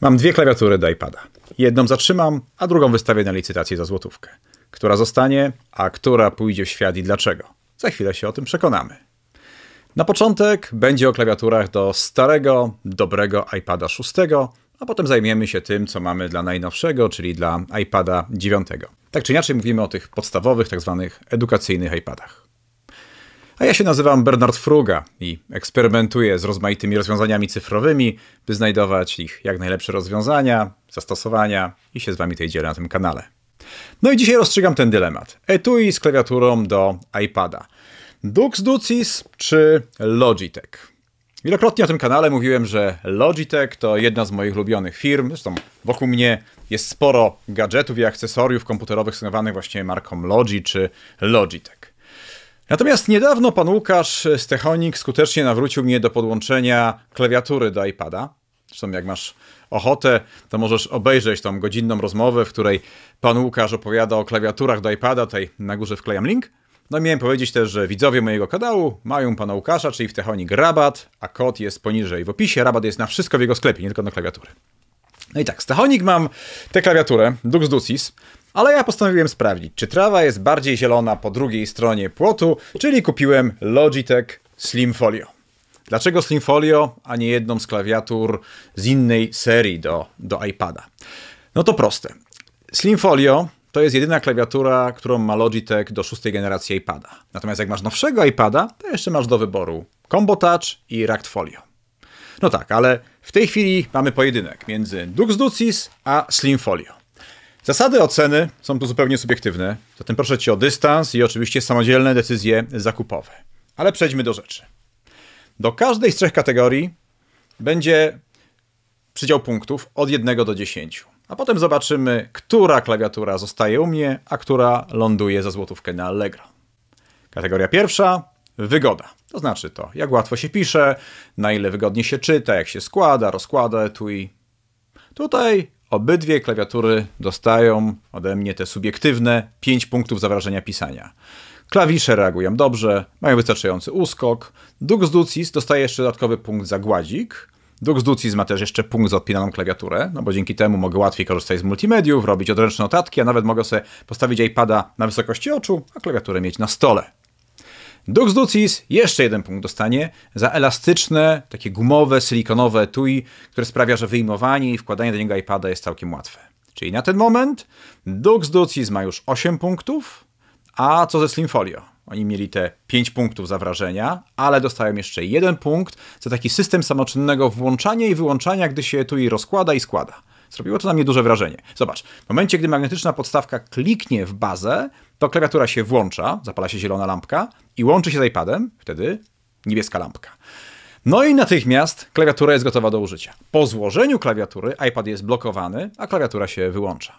Mam dwie klawiatury do iPada. Jedną zatrzymam, a drugą wystawię na licytację za złotówkę. Która zostanie, a która pójdzie w świat i dlaczego? Za chwilę się o tym przekonamy. Na początek będzie o klawiaturach do starego, dobrego iPada 6, a potem zajmiemy się tym, co mamy dla najnowszego, czyli dla iPada 9. Tak czy inaczej mówimy o tych podstawowych, tak zwanych edukacyjnych iPadach. A ja się nazywam Bernard Fruga i eksperymentuję z rozmaitymi rozwiązaniami cyfrowymi, by znajdować ich jak najlepsze rozwiązania, zastosowania i się z wami tej dzielę na tym kanale. No i dzisiaj rozstrzygam ten dylemat. Etui z klawiaturą do iPada. Dux Ducis czy Logitech? Wielokrotnie na tym kanale mówiłem, że Logitech to jedna z moich ulubionych firm. Zresztą wokół mnie jest sporo gadżetów i akcesoriów komputerowych sygnowanych właśnie marką Logi czy Logitech. Natomiast niedawno pan Łukasz Stechonik skutecznie nawrócił mnie do podłączenia klawiatury do iPada. Zresztą jak masz ochotę, to możesz obejrzeć tą godzinną rozmowę, w której pan Łukasz opowiada o klawiaturach do iPada. Tutaj na górze wklejam link. No miałem powiedzieć też, że widzowie mojego kanału mają pana Łukasza, czyli w Techonik rabat, a kod jest poniżej w opisie. Rabat jest na wszystko w jego sklepie, nie tylko na klawiatury. No i tak, Techonik mam tę klawiaturę, Dux Ducis ale ja postanowiłem sprawdzić, czy trawa jest bardziej zielona po drugiej stronie płotu, czyli kupiłem Logitech Slim Folio. Dlaczego Slim Folio, a nie jedną z klawiatur z innej serii do, do iPada? No to proste. Slim Folio to jest jedyna klawiatura, którą ma Logitech do szóstej generacji iPada. Natomiast jak masz nowszego iPada, to jeszcze masz do wyboru Combo Touch i Ractfolio. Folio. No tak, ale w tej chwili mamy pojedynek między Dux Ducis a Slim Folio. Zasady oceny są tu zupełnie subiektywne, zatem proszę Cię o dystans i oczywiście samodzielne decyzje zakupowe. Ale przejdźmy do rzeczy. Do każdej z trzech kategorii będzie przydział punktów od 1 do 10. A potem zobaczymy, która klawiatura zostaje u mnie, a która ląduje za złotówkę na Allegro. Kategoria pierwsza wygoda. To znaczy to, jak łatwo się pisze, na ile wygodnie się czyta, jak się składa, rozkłada i. Tutaj Obydwie klawiatury dostają ode mnie te subiektywne 5 punktów zawrażenia pisania. Klawisze reagują dobrze, mają wystarczający uskok. Dux Ducis dostaje jeszcze dodatkowy punkt za gładzik. Dux Ducis ma też jeszcze punkt za odpinaną klawiaturę, no bo dzięki temu mogę łatwiej korzystać z multimediów, robić odręczne notatki, a nawet mogę sobie postawić iPada na wysokości oczu, a klawiaturę mieć na stole. Dux Ducis jeszcze jeden punkt dostanie za elastyczne, takie gumowe, silikonowe tui, które sprawia, że wyjmowanie i wkładanie do niego iPada jest całkiem łatwe. Czyli na ten moment Dux Ducis ma już 8 punktów, a co ze Slim Folio? Oni mieli te 5 punktów za wrażenia, ale dostają jeszcze jeden punkt za taki system samoczynnego włączania i wyłączania, gdy się tui rozkłada i składa. Zrobiło to na mnie duże wrażenie. Zobacz, w momencie, gdy magnetyczna podstawka kliknie w bazę, to klawiatura się włącza, zapala się zielona lampka i łączy się z iPadem, wtedy niebieska lampka. No i natychmiast klawiatura jest gotowa do użycia. Po złożeniu klawiatury iPad jest blokowany, a klawiatura się wyłącza.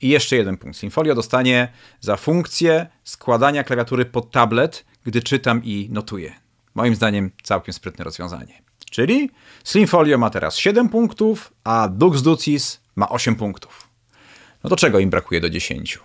I jeszcze jeden punkt. Sinfolio dostanie za funkcję składania klawiatury pod tablet, gdy czytam i notuję. Moim zdaniem całkiem sprytne rozwiązanie. Czyli Slimfolio ma teraz 7 punktów, a Dux Ducis ma 8 punktów. No to czego im brakuje do 10?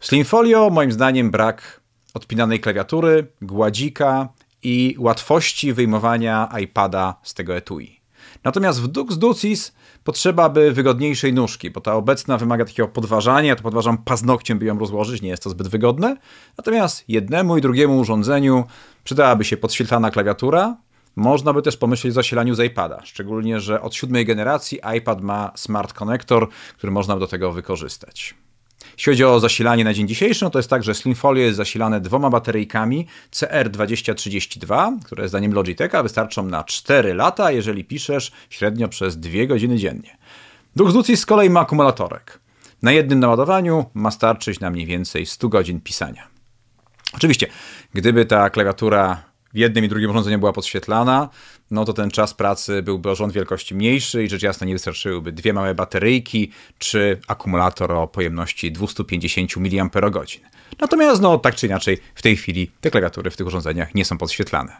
W Slimfolio moim zdaniem brak odpinanej klawiatury, gładzika i łatwości wyjmowania iPada z tego etui. Natomiast w Dux Ducis potrzeba by wygodniejszej nóżki, bo ta obecna wymaga takiego podważania, ja to podważam paznokciem, by ją rozłożyć, nie jest to zbyt wygodne. Natomiast jednemu i drugiemu urządzeniu przydałaby się podświetlana klawiatura, można by też pomyśleć o zasilaniu z iPada, szczególnie, że od siódmej generacji iPad ma smart konektor, który można do tego wykorzystać. Jeśli chodzi o zasilanie na dzień dzisiejszy, no to jest tak, że Slimfolio jest zasilane dwoma bateryjkami CR2032, które zdaniem Logitecha wystarczą na 4 lata, jeżeli piszesz średnio przez 2 godziny dziennie. Duch Zucji z kolei ma akumulatorek. Na jednym naładowaniu ma starczyć na mniej więcej 100 godzin pisania. Oczywiście, gdyby ta klawiatura w jednym i drugim urządzeniu była podświetlana, no to ten czas pracy byłby o rząd wielkości mniejszy i rzecz jasna nie wystarczyłyby dwie małe bateryjki czy akumulator o pojemności 250 mAh. Natomiast no tak czy inaczej w tej chwili te klawiatury w tych urządzeniach nie są podświetlane.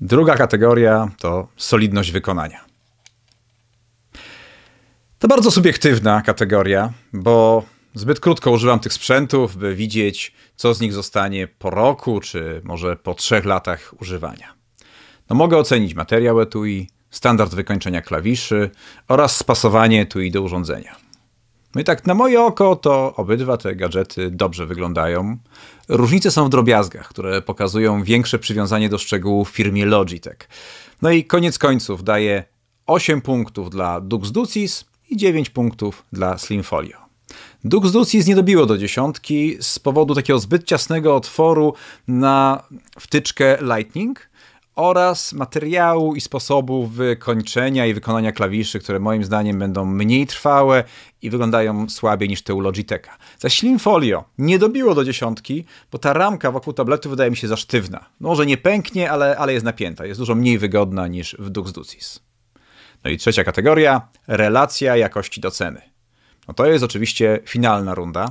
Druga kategoria to solidność wykonania. To bardzo subiektywna kategoria, bo Zbyt krótko używam tych sprzętów, by widzieć, co z nich zostanie po roku, czy może po trzech latach używania. No mogę ocenić materiał etui, standard wykończenia klawiszy oraz spasowanie etui do urządzenia. No i tak na moje oko to obydwa te gadżety dobrze wyglądają. Różnice są w drobiazgach, które pokazują większe przywiązanie do szczegółów w firmie Logitech. No i koniec końców daje 8 punktów dla Dux Ducis i 9 punktów dla Slimfolio. Dux Ducis nie dobiło do dziesiątki z powodu takiego zbyt ciasnego otworu na wtyczkę Lightning oraz materiału i sposobu wykończenia i wykonania klawiszy, które moim zdaniem będą mniej trwałe i wyglądają słabiej niż te u Logitecha. Za Slim Folio nie dobiło do dziesiątki, bo ta ramka wokół tabletu wydaje mi się za sztywna. Może nie pęknie, ale, ale jest napięta. Jest dużo mniej wygodna niż w Dux Ducis. No i trzecia kategoria, relacja jakości do ceny. No to jest oczywiście finalna runda.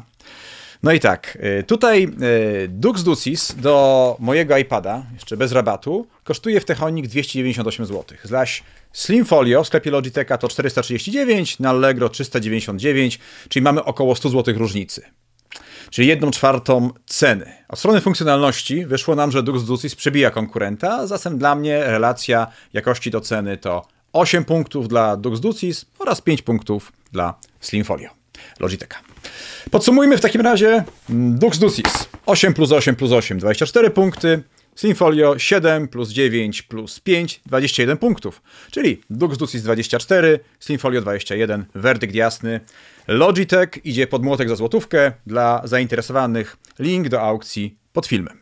No i tak, y, tutaj y, Dux Ducis do mojego iPada, jeszcze bez rabatu, kosztuje w Techonik 298 zł. Zaś Slim Folio w sklepie Logitecha to 439, na Allegro 399, czyli mamy około 100 zł różnicy. Czyli jedną czwartą ceny. Od strony funkcjonalności wyszło nam, że Dux Ducis przebija konkurenta, zatem dla mnie relacja jakości do ceny to 8 punktów dla Dux Ducis oraz 5 punktów dla Slim Folio Podsumujmy w takim razie Dux Ducis. 8 plus 8 plus 8, 24 punkty. Slimfolio 7 plus 9 plus 5, 21 punktów. Czyli Dux Ducis 24, Slimfolio 21, werdykt jasny. Logitech idzie pod młotek za złotówkę dla zainteresowanych. Link do aukcji pod filmem.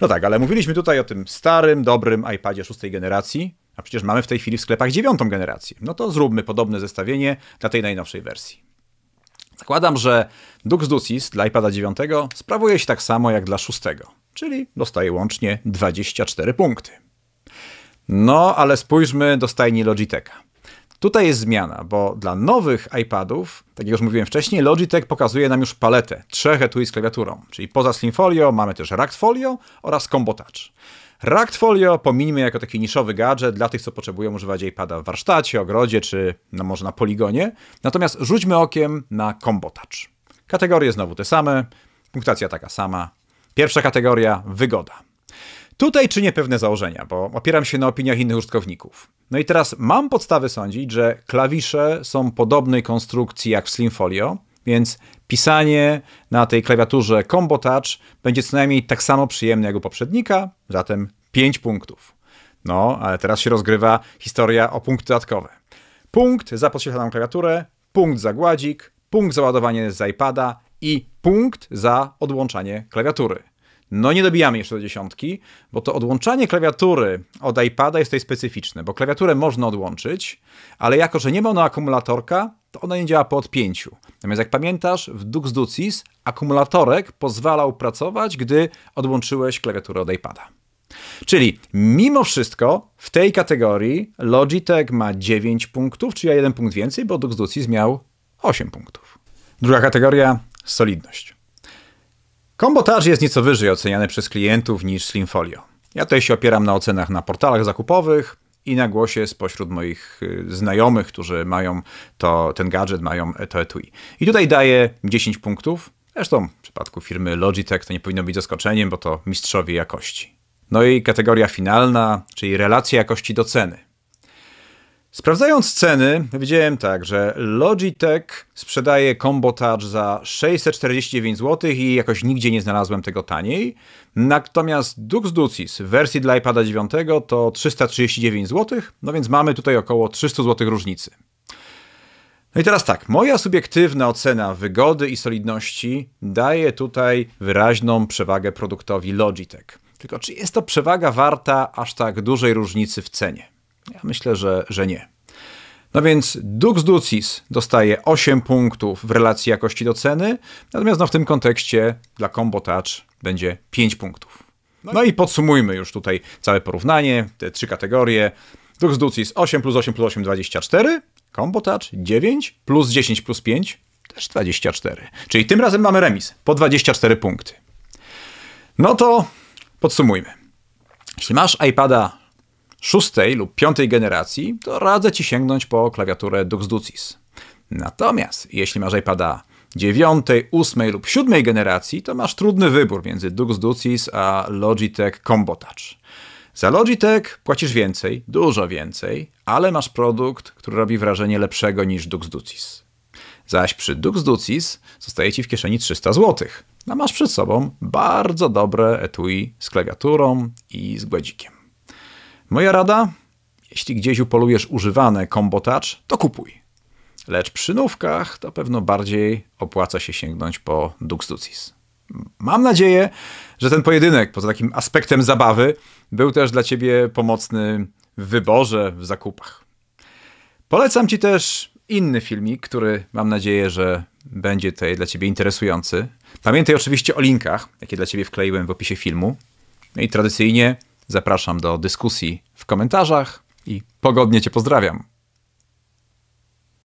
No tak, ale mówiliśmy tutaj o tym starym, dobrym iPadzie szóstej generacji, przecież mamy w tej chwili w sklepach dziewiątą generację. No to zróbmy podobne zestawienie dla tej najnowszej wersji. Zakładam, że Dux Ducis dla iPada 9 sprawuje się tak samo jak dla 6, czyli dostaje łącznie 24 punkty. No, ale spójrzmy do stajni Logitecha. Tutaj jest zmiana, bo dla nowych iPadów, tak jak już mówiłem wcześniej, Logitech pokazuje nam już paletę trzech etui z klawiaturą, czyli poza Slimfolio mamy też Rack oraz Combo Touch. Raktfolio pomijmy jako taki niszowy gadżet dla tych, co potrzebują używać iPada w warsztacie, ogrodzie czy no może na poligonie. Natomiast rzućmy okiem na kombotacz. Kategorie znowu te same, punktacja taka sama. Pierwsza kategoria wygoda. Tutaj czynię pewne założenia, bo opieram się na opiniach innych użytkowników. No i teraz mam podstawy sądzić, że klawisze są podobnej konstrukcji jak w Slimfolio, więc Pisanie na tej klawiaturze Combo Touch będzie co najmniej tak samo przyjemne jak u poprzednika, zatem 5 punktów. No, ale teraz się rozgrywa historia o punkty dodatkowe. Punkt za podświetlaną klawiaturę, punkt za gładzik, punkt za ładowanie z iPada i punkt za odłączanie klawiatury. No nie dobijamy jeszcze do dziesiątki, bo to odłączanie klawiatury od iPada jest tutaj specyficzne, bo klawiaturę można odłączyć, ale jako, że nie ma ona akumulatorka, to ona nie działa po odpięciu. Natomiast jak pamiętasz, w Dux Ducis akumulatorek pozwalał pracować, gdy odłączyłeś klawiaturę od iPada. Czyli mimo wszystko w tej kategorii Logitech ma 9 punktów, czyli ja 1 punkt więcej, bo Dux Ducis miał 8 punktów. Druga kategoria solidność. Kombotaż jest nieco wyżej oceniany przez klientów niż Slimfolio. Ja tutaj się opieram na ocenach na portalach zakupowych, i na głosie spośród moich y, znajomych, którzy mają to, ten gadżet, mają to etui. I tutaj daję 10 punktów. Zresztą w przypadku firmy Logitech to nie powinno być zaskoczeniem, bo to mistrzowie jakości. No i kategoria finalna, czyli relacja jakości do ceny. Sprawdzając ceny, widziałem tak, że Logitech sprzedaje combo touch za 649 zł i jakoś nigdzie nie znalazłem tego taniej. Natomiast Dux Ducis w wersji dla iPada 9 to 339 zł, no więc mamy tutaj około 300 zł różnicy. No i teraz tak, moja subiektywna ocena wygody i solidności daje tutaj wyraźną przewagę produktowi Logitech. Tylko czy jest to przewaga warta aż tak dużej różnicy w cenie? Ja myślę, że, że nie. No więc Dux Ducis dostaje 8 punktów w relacji jakości do ceny, natomiast no w tym kontekście dla Combo Touch będzie 5 punktów. No, no i podsumujmy już tutaj całe porównanie, te trzy kategorie. Dux Ducis 8 plus 8 plus 8, 24. Combo Touch 9 plus 10 plus 5, też 24. Czyli tym razem mamy remis, po 24 punkty. No to podsumujmy. Jeśli masz iPada szóstej lub piątej generacji, to radzę Ci sięgnąć po klawiaturę Dux Ducis. Natomiast jeśli masz iPada dziewiątej, ósmej lub siódmej generacji, to masz trudny wybór między Dux Ducis a Logitech Combo Touch. Za Logitech płacisz więcej, dużo więcej, ale masz produkt, który robi wrażenie lepszego niż Dux Ducis. Zaś przy Dux Ducis zostaje Ci w kieszeni 300 zł, a masz przed sobą bardzo dobre etui z klawiaturą i z gładzikiem. Moja rada? Jeśli gdzieś upolujesz używane kombotacz, to kupuj. Lecz przy nówkach to pewno bardziej opłaca się sięgnąć po Dux Ducis. Mam nadzieję, że ten pojedynek, poza takim aspektem zabawy, był też dla Ciebie pomocny w wyborze, w zakupach. Polecam Ci też inny filmik, który mam nadzieję, że będzie tutaj dla Ciebie interesujący. Pamiętaj oczywiście o linkach, jakie dla Ciebie wkleiłem w opisie filmu. No i tradycyjnie Zapraszam do dyskusji w komentarzach i pogodnie Cię pozdrawiam.